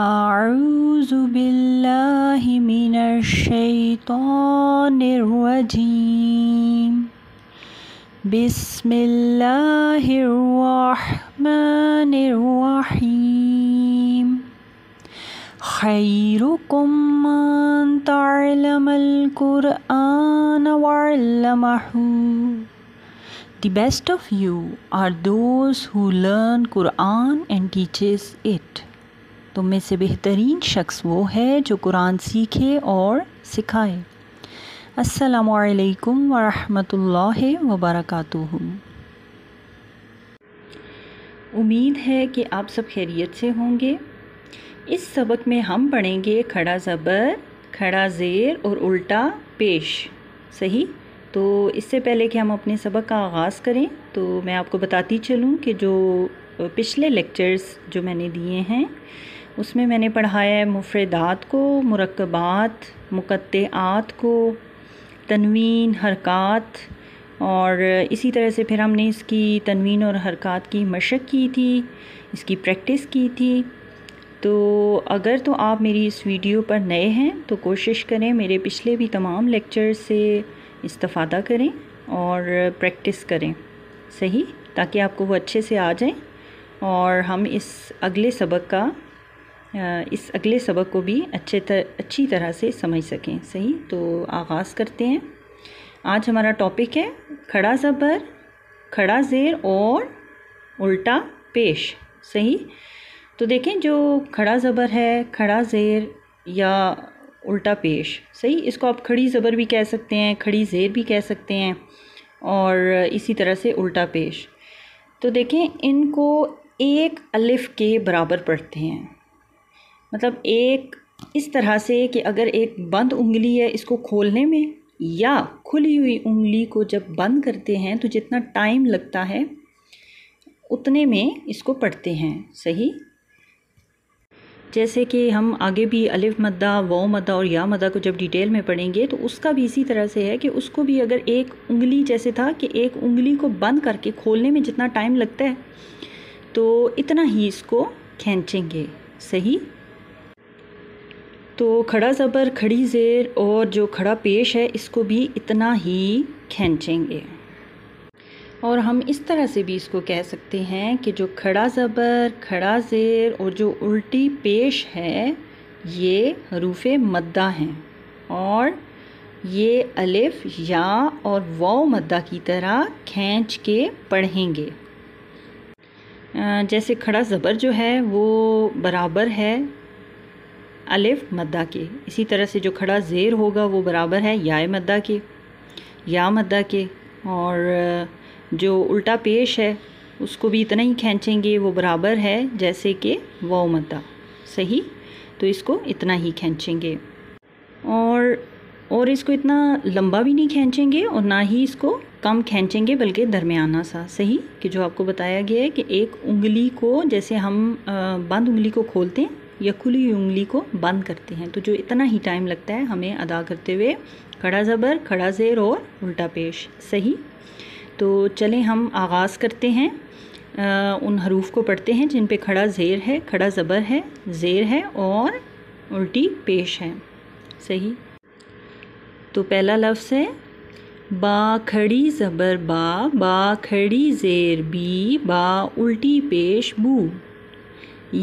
أعوذ بالله من الشيطان الرجيم بسم الله الرحمن الرحيم خيركم من تعلم القرآن وعلمه The best of you are those who learn Quran and teaches it. तुम में से बेहतरीन शख्स वो है जो कुरान सीखे और सिखाए असलकम वरहमल वबरक उम्मीद है कि आप सब खैरियत से होंगे इस सबक में हम पढ़ेंगे खड़ा ज़बर खड़ा ज़ेर और उल्टा पेश सही तो इससे पहले कि हम अपने सबक का आगाज़ करें तो मैं आपको बताती चलूँ कि जो पिछले लेक्चर्स जो मैंने दिए हैं उसमें मैंने पढ़ाया है मुफरदात को मरकबात मुकत्आत को तनवीन हरकत और इसी तरह से फिर हमने इसकी तनवीन और हरकत की मशक की थी इसकी प्रैक्टिस की थी तो अगर तो आप मेरी इस वीडियो पर नए हैं तो कोशिश करें मेरे पिछले भी तमाम लेक्चर से इस्तफादा करें और प्रैक्टिस करें सही ताकि आपको वो अच्छे से आ जाए और हम इस अगले सबक का इस अगले सबक को भी अच्छे तर, अच्छी तरह से समझ सकें सही तो आगाज़ करते हैं आज हमारा टॉपिक है खड़ा ज़बर खड़ा ज़ेर और उल्टा पेश सही तो देखें जो खड़ा ज़बर है खड़ा ज़ेर या उल्टा पेश सही इसको आप खड़ी ज़बर भी कह सकते हैं खड़ी ज़ेर भी कह सकते हैं और इसी तरह से उल्टा पेश तो देखें इनको एक अलिफ़ के बराबर पढ़ते हैं मतलब एक इस तरह से कि अगर एक बंद उंगली है इसको खोलने में या खुली हुई उंगली को जब बंद करते हैं तो जितना टाइम लगता है उतने में इसको पढ़ते हैं सही जैसे कि हम आगे भी अलिफ मद्दा वो मद्दा और या मद्दा को जब डिटेल में पढ़ेंगे तो उसका भी इसी तरह से है कि उसको भी अगर एक उंगली जैसे था कि एक उंगली को बंद करके खोलने में जितना टाइम लगता है तो इतना ही इसको खींचेंगे सही तो खड़ा ज़बर खड़ी ज़ेर और जो खड़ा पेश है इसको भी इतना ही खींचेंगे और हम इस तरह से भी इसको कह सकते हैं कि जो खड़ा ज़बर खड़ा ज़ेर और जो उल्टी पेश है ये हरूफ मद्दा हैं और ये अलिफ या और वाओ मद्दा की तरह खींच के पढ़ेंगे जैसे खड़ा ज़बर जो है वो बराबर है अलिफ मद्दा के इसी तरह से जो खड़ा ज़ेर होगा वो बराबर है याय मद्दा के या मद्दा के और जो उल्टा पेश है उसको भी इतना ही खींचेंगे वो बराबर है जैसे कि वो मद्दा सही तो इसको इतना ही खींचेंगे और और इसको इतना लंबा भी नहीं खींचेंगे और ना ही इसको कम खींचेंगे बल्कि दरमियाना सा सही कि जो आपको बताया गया है कि एक उंगली को जैसे हम बंद उंगली को खोलते हैं या खुली उंगली को बंद करते हैं तो जो इतना ही टाइम लगता है हमें अदा करते हुए खड़ा ज़बर खड़ा ज़ेर और उल्टा पेश सही तो चलें हम आगाज़ करते हैं आ, उन हरूफ को पढ़ते हैं जिन पे खड़ा ज़ेर है खड़ा ज़बर है ज़ेर है और उल्टी पेश है सही तो पहला लफ्ज़ है बा खड़ी ज़बर बा बा खड़ी ज़ेर बी बा उल्टी पेश बू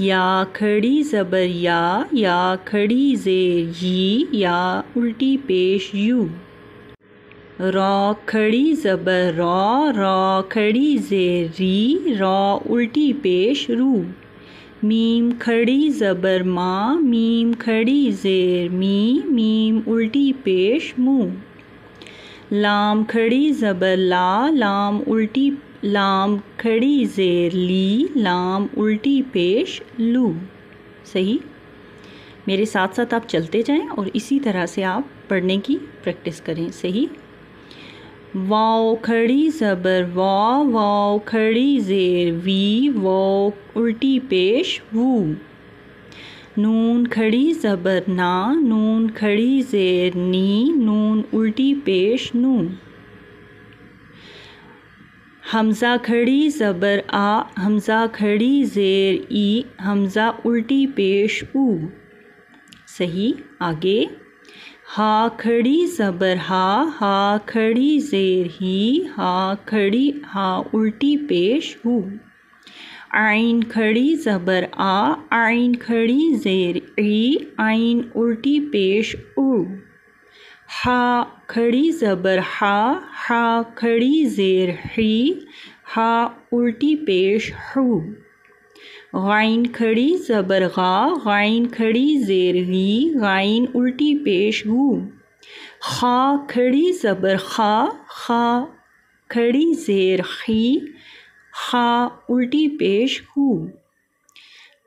या खड़ी ज़बर या या खड़ी ज़ेर यी या उल्टी पेश यू रॉ खड़ी ज़बर रॉ रॉ खड़ी ज़ेर री रॉ उल्टी पेश रू मीम खड़ी ज़बर मा मीम खड़ी ज़ेर मी मीम उल्टी पेश मुँह लाम खड़ी ज़बर ला लाम उल्टी लाम खड़ी ज़ेर ली लाम उल्टी पेश लू सही मेरे साथ साथ आप चलते जाएं और इसी तरह से आप पढ़ने की प्रैक्टिस करें सही वाओ खड़ी ज़बर वा वाओ खड़ी ज़ेर वी वाओ उल्टी पेश वू नून खड़ी ज़बर ना नून खड़ी ज़ेर नी नून उल्टी पेश नू हमज़ा खड़ी ज़बर आ हमज़ा खड़ी ज़ेर ई हमज़ा उल्टी पेश ऊ सही आगे हा खड़ी ज़बर हा हा खड़ी ज़ेर ही हा खड़ी हा उल्टी पेश हु आइन खड़ी ज़बर आ आइन खड़ी ज़ेर ई आइन उल्टी पेश ऊ ح کھڑی زبر ہا ہا کھڑی زیر ہی ہا الٹی پیش ہو غائن کھڑی زبر غا غائن کھڑی زیر غی غائن الٹی پیش ہو خا کھڑی زبر خا خا کھڑی زیر خی خا الٹی پیش ہو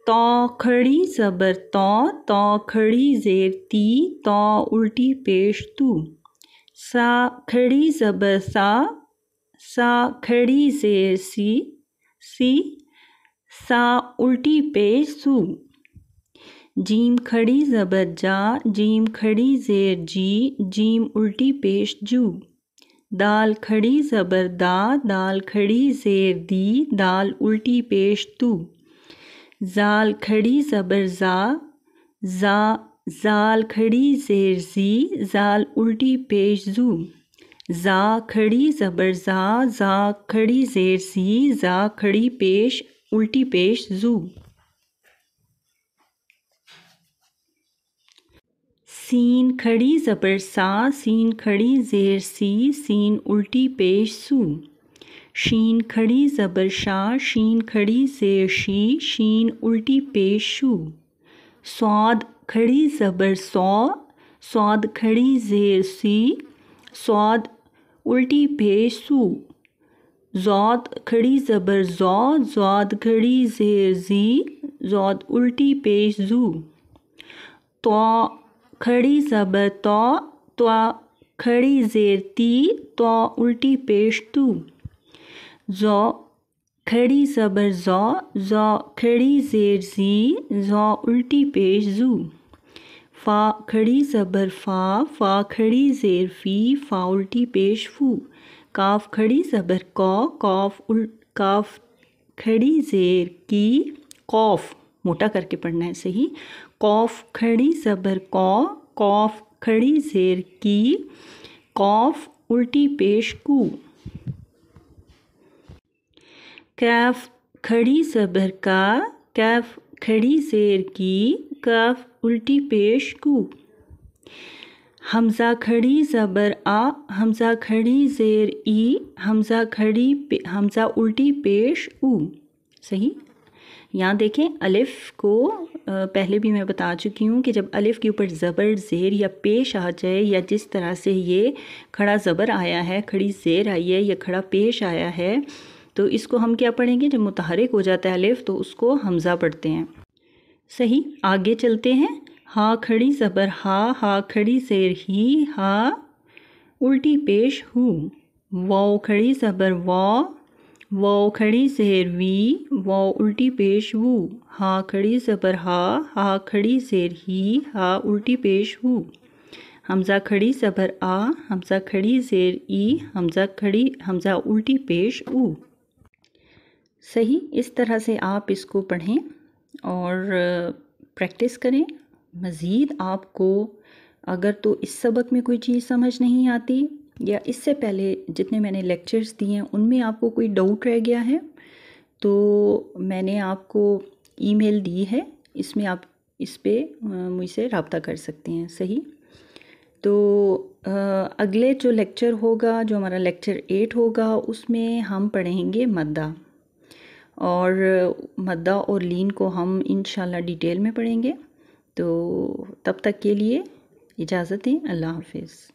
तो खड़ी ज़बर तो तो खड़ी ज़ेर ती तो उल्टी पेश तू सा खड़ी ज़बर सा सा खड़ी ज़ेर सी सी सा उल्टी पेश सू जीम खड़ी ज़बर जा जीम खड़ी ज़ेर जी जीम उल्टी पेश जू दाल खड़ी ज़बर दा दाल खड़ी ज़ेर दी दाल उल्टी पेश तू जाल खड़ी ज़बर जा जा जाल खड़ी ज़ेर जी जाल उल्टी पेश जू जा खड़ी ज़बर जा जा खड़ी ज़ेर सी जा खड़ी पेश उल्टी पेश जू सीन खड़ी ज़बर सा सीन खड़ी ज़ेर सी सीन उल्टी पेश सू शीन खड़ी ज़बर शाह शीन खड़ी से शी शीन उल्टी पेश शु स्वाद खड़ी ज़बर सौ स्वाद खड़ी ज़ेर सी स्वाद उल्टी पेश सू जौत खड़ी ज़बर जौ जौद खड़ी ज़ेर जी जौद उल्टी पेश जू तो खड़ी ज़बर तो, तो खड़ी ज़ेर ती तो उल्टी पेश तू ज़ो खड़ी ज़बर ज़ो ज़ो खड़ी ज़ेर ज़ी ज़ो उल्टी पेश ज़ू फ़ा खड़ी ज़बर फ़ा फ़ा खड़ी ज़ेर फ़ी फ़ा उल्टी पेश फ़ू काफ खड़ी ज़बर कौ कौफ उल काफ खड़ी ज़ेर की कौफ मोटा करके पढ़ना है सही कौफ खड़ी ज़बर कौ कौफ खड़ी ज़ेर की कौफ उल्टी पेश कू कैफ खड़ी सबर का कैफ खड़ी शेर की कफ उल्टी पेश कु हमजा खड़ी ज़बर आ हमजा खड़ी ज़ेर ई हमजा खड़ी हमजा उल्टी पेश उ सही यहाँ देखें अलिफ़ को पहले भी मैं बता चुकी हूँ कि जब अलिफ़ के ऊपर ज़बर ज़ेर या पेश आ जाए या जिस तरह से ये खड़ा ज़बर आया है खड़ी ज़ेर आई है या खड़ा पेश आया है तो इसको हम क्या पढ़ेंगे जब मुतहरक हो जाता है अलिफ तो उसको हमज़ा पढ़ते हैं सही आगे चलते हैं हा खड़ी ज़बर हा हा खड़ी शेर ही हा उल्टी पेश हु वाओ खड़ी ज़बर वाओ वो खड़ी जेर वी वो उल्टी पेश वू हा खड़ी ज़बर हा हा खड़ी जेर ही हा उल्टी पेश हु हमज़ा खड़ी ज़बर आ हमज़ा खड़ी जेर ई हमज़ा खड़ी हमज़ा उल्टी पेश ऊ सही इस तरह से आप इसको पढ़ें और प्रैक्टिस करें मज़ीद आपको अगर तो इस सबक में कोई चीज़ समझ नहीं आती या इससे पहले जितने मैंने लेक्चर्स दिए हैं उनमें आपको कोई डाउट रह गया है तो मैंने आपको ईमेल दी है इसमें आप इस पर मुझसे रबता कर सकते हैं सही तो अगले जो लेक्चर होगा जो हमारा लेक्चर एट होगा उसमें हम पढ़ेंगे मद्दा और मद्दा और लीन को हम इन डिटेल में पढ़ेंगे तो तब तक के लिए इजाज़त दें अल्लाह हाफिज़